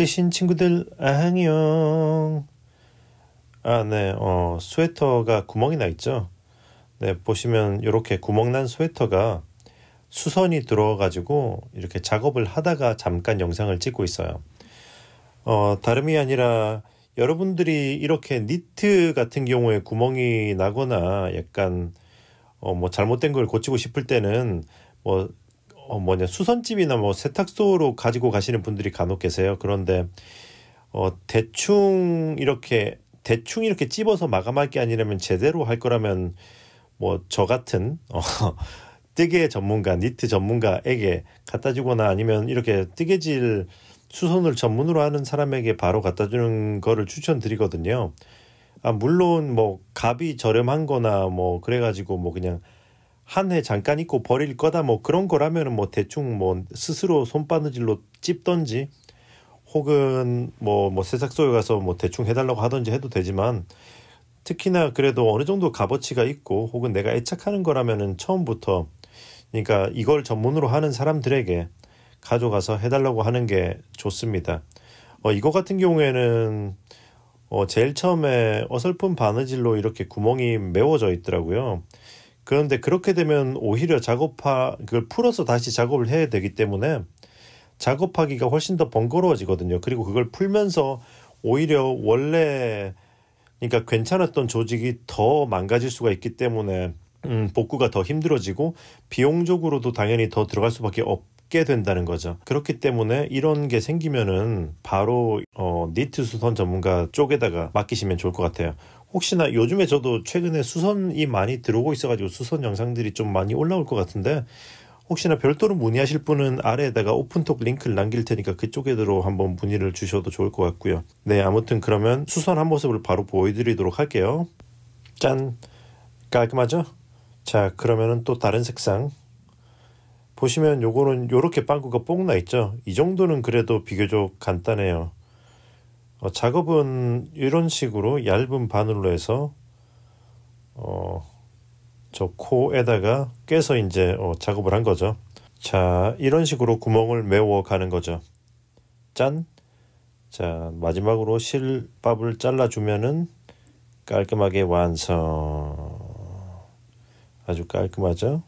대신 친구들 아이녕 아, 네. 어, 스웨터가 구멍이 나 있죠? 네, 보시면 이렇게 구멍 난 스웨터가 수선이 들어와 가지고 이렇게 작업을 하다가 잠깐 영상을 찍고 있어요. 어, 다름이 아니라 여러분들이 이렇게 니트 같은 경우에 구멍이 나거나 약간 어, 뭐 잘못된 걸 고치고 싶을 때는 뭐어 뭐냐 수선집이나 뭐 세탁소로 가지고 가시는 분들이 간혹 계세요. 그런데 어 대충 이렇게 대충 이렇게 찝어서 마감할 게 아니라면 제대로 할 거라면 뭐 저 같은 어, 뜨개 전문가, 니트 전문가에게 갖다 주거나 아니면 이렇게 뜨개질 수선을 전문으로 하는 사람에게 바로 갖다 주는 거를 추천드리거든요. 아, 물론 뭐 값이 저렴한 거나 뭐 그래 가지고 뭐 그냥 한해 잠깐 있고 버릴 거다 뭐 그런 거라면은 뭐 대충 뭐 스스로 손바느질로 찝던지 혹은 뭐뭐 뭐 세탁소에 뭐 가서 뭐 대충 해달라고 하던지 해도 되지만 특히나 그래도 어느 정도 값어치가 있고 혹은 내가 애착하는 거라면은 처음부터 그러니까 이걸 전문으로 하는 사람들에게 가져가서 해달라고 하는 게 좋습니다. 어, 이거 같은 경우에는 어, 제일 처음에 어설픈 바느질로 이렇게 구멍이 메워져 있더라고요. 그런데 그렇게 되면 오히려 작업하 그걸 풀어서 다시 작업을 해야 되기 때문에 작업하기가 훨씬 더 번거로워지거든요. 그리고 그걸 풀면서 오히려 원래 그러니까 괜찮았던 조직이 더 망가질 수가 있기 때문에 음, 복구가 더 힘들어지고 비용적으로도 당연히 더 들어갈 수밖에 없게 된다는 거죠. 그렇기 때문에 이런 게 생기면은 바로 어, 니트 수선 전문가 쪽에다가 맡기시면 좋을 것 같아요. 혹시나 요즘에 저도 최근에 수선이 많이 들어오고 있어가지고 수선 영상들이 좀 많이 올라올 것 같은데 혹시나 별도로 문의하실 분은 아래에다가 오픈톡 링크를 남길 테니까 그쪽에로 한번 문의를 주셔도 좋을 것 같고요. 네, 아무튼 그러면 수선한 모습을 바로 보여드리도록 할게요. 짠! 깔끔하죠? 자, 그러면은 또 다른 색상. 보시면 요거는 요렇게 빵꾸가 뽕나 있죠? 이 정도는 그래도 비교적 간단해요. 어, 작업은 이런 식으로 얇은 바늘로 해서 어, 저 코에다가 깨서 이제 어, 작업을 한 거죠. 자, 이런 식으로 구멍을 메워 가는 거죠. 짠. 자, 마지막으로 실밥을 잘라주면은 깔끔하게 완성. 아주 깔끔하죠?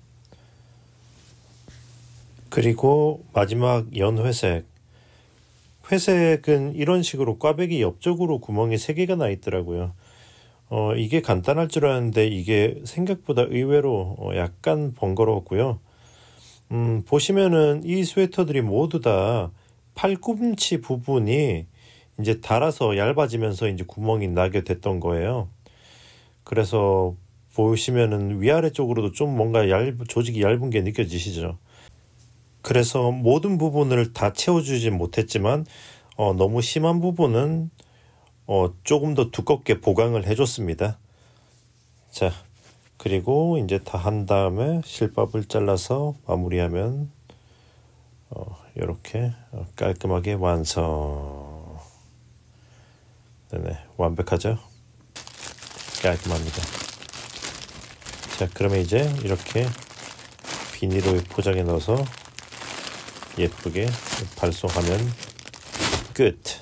그리고 마지막 연회색. 회색은 이런 식으로 꽈배기 옆쪽으로 구멍이 세개가나 있더라고요. 어, 이게 간단할 줄 알았는데 이게 생각보다 의외로 어, 약간 번거로웠고요. 음, 보시면은 이 스웨터들이 모두 다 팔꿈치 부분이 이제 달아서 얇아지면서 이제 구멍이 나게 됐던 거예요. 그래서 보시면은 위아래 쪽으로도 좀 뭔가 얇, 조직이 얇은 게 느껴지시죠? 그래서 모든 부분을 다 채워주지 못했지만 어, 너무 심한 부분은 어, 조금 더 두껍게 보강을 해줬습니다. 자, 그리고 이제 다 한 다음에 실밥을 잘라서 마무리하면 어, 이렇게 깔끔하게 완성. 네네, 완벽하죠? 깔끔합니다. 자, 그러면 이제 이렇게 비닐을 포장에 넣어서 예쁘게 발송하면 끝.